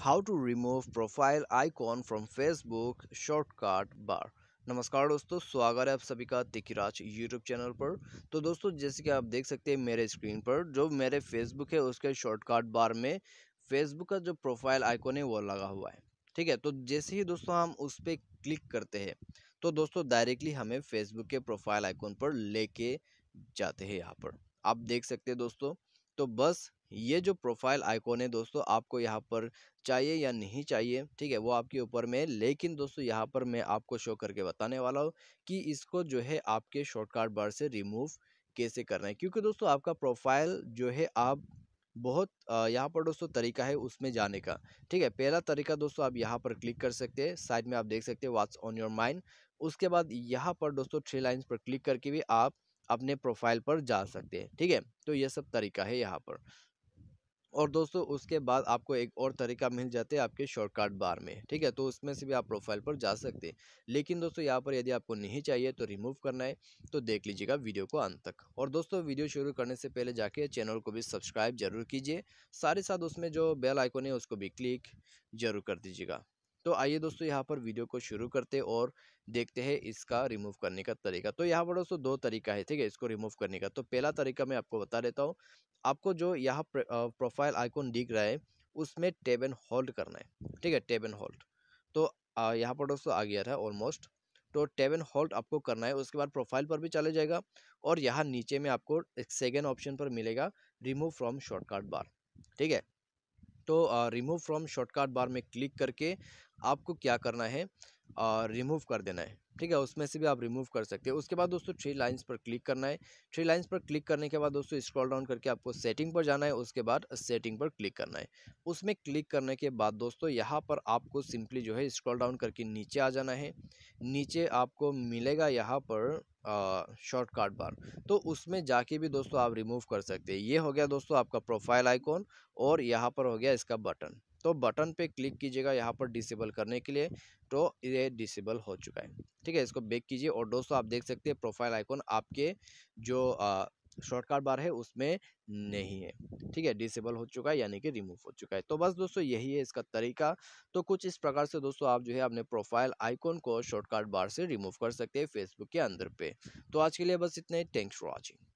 how to remove profile icon from Facebook shortcut bar नमस्कार दोस्तों स्वागत है आप सभी का तिकिराज यूट्यूब चैनल पर तो दोस्तों जैसे कि आप देख सकते हैं मेरे स्क्रीन पर जो मेरे फेसबुक है उसके शॉर्टकट बार में फेसबुक का जो प्रोफाइल आइकॉन है वो लगा हुआ है ठीक है तो जैसे ही दोस्तों हम उस पर क्लिक करते हैं तो दोस्तों डायरेक्टली हमें फेसबुक के प्रोफाइल आइकॉन पर लेके जाते हैं यहाँ पर आप देख सकते हैं दोस्तों तो बस ये जो प्रोफाइल आइकॉन है दोस्तों आपको यहाँ पर चाहिए या नहीं चाहिए ठीक है वो आपके ऊपर में लेकिन दोस्तों यहाँ पर मैं आपको शो करके बताने वाला हूँ कि इसको जो है आपके शॉर्टकट बार से रिमूव कैसे करना है क्योंकि दोस्तों आपका प्रोफाइल जो है आप बहुत यहाँ पर दोस्तों तरीका है उसमें जाने का ठीक है पहला तरीका दोस्तों आप यहाँ पर क्लिक कर सकते हैं साइड में आप देख सकते हैं व्हाट्स ऑन योर माइंड उसके बाद यहाँ पर दोस्तों थ्री लाइंस पर क्लिक करके भी आप अपने प्रोफाइल पर जा सकते हैं ठीक है तो ये सब तरीका है यहाँ पर और दोस्तों उसके बाद आपको एक और तरीका मिल जाता है आपके शॉर्टकट बार में ठीक है तो उसमें से भी आप प्रोफाइल पर जा सकते हैं लेकिन दोस्तों यहाँ पर यदि आपको नहीं चाहिए तो रिमूव करना है तो देख लीजिएगा वीडियो को अंत तक और दोस्तों वीडियो शुरू करने से पहले जाके चैनल को भी सब्सक्राइब जरूर कीजिए साथ ही साथ उसमें जो बेल आइकोन है उसको भी क्लिक जरूर कर दीजिएगा तो आइए दोस्तों यहाँ पर वीडियो को शुरू करते और देखते हैं इसका रिमूव करने का तरीका तो यहाँ पर दोस्तों दो तरीका है ठीक है इसको रिमूव करने का तो पहला तरीका मैं आपको बता देता हूँ आपको जो यहाँ प्रोफाइल आइकॉन दिख रहा है उसमें टेब एंड होल्ड करना है ठीक है टेब एंड होल्ड तो यहाँ पर दोस्तों आ गया था ऑलमोस्ट तो टेब एंड होल्ड आपको करना है उसके बाद प्रोफाइल पर भी चले जाएगा और यहाँ नीचे में आपको एक सेकेंड ऑप्शन पर मिलेगा रिमूव फ्रॉम शॉर्टकट बार ठीक है तो रिमूव फ्रॉम शॉर्टकट बार में क्लिक करके आपको क्या करना है और रिमूव कर देना है ठीक है उसमें से भी आप रिमूव कर सकते हैं उसके बाद दोस्तों थ्री लाइंस पर क्लिक करना है थ्री लाइंस पर क्लिक करने के बाद दोस्तों स्क्रॉल डाउन करके आपको सेटिंग पर जाना है उसके बाद सेटिंग पर क्लिक करना है उसमें क्लिक करने के बाद दोस्तों यहाँ पर आपको सिंपली जो है स्क्रॉल डाउन करके नीचे आ जाना है नीचे आपको मिलेगा यहाँ पर शॉर्टकट बार तो उसमें जाके भी दोस्तों आप रिमूव कर सकते हैं ये हो गया दोस्तों आपका प्रोफाइल आइकॉन और यहाँ पर हो गया इसका बटन तो बटन पे क्लिक कीजिएगा यहाँ पर डिसेबल करने के लिए तो ये डिसेबल हो चुका है ठीक है इसको बेक कीजिए और दोस्तों आप देख सकते हैं प्रोफाइल आइकॉन आपके जो शॉर्टकट बार है उसमें नहीं है ठीक है डिसेबल हो चुका है यानी कि रिमूव हो चुका है तो बस दोस्तों यही है इसका तरीका तो कुछ इस प्रकार से दोस्तों आप जो है अपने प्रोफाइल आइकॉन को शॉर्टकट बार से रिमूव कर सकते हैं फेसबुक के अंदर पे तो आज के लिए बस इतना ही थैंक्स फॉर वॉचिंग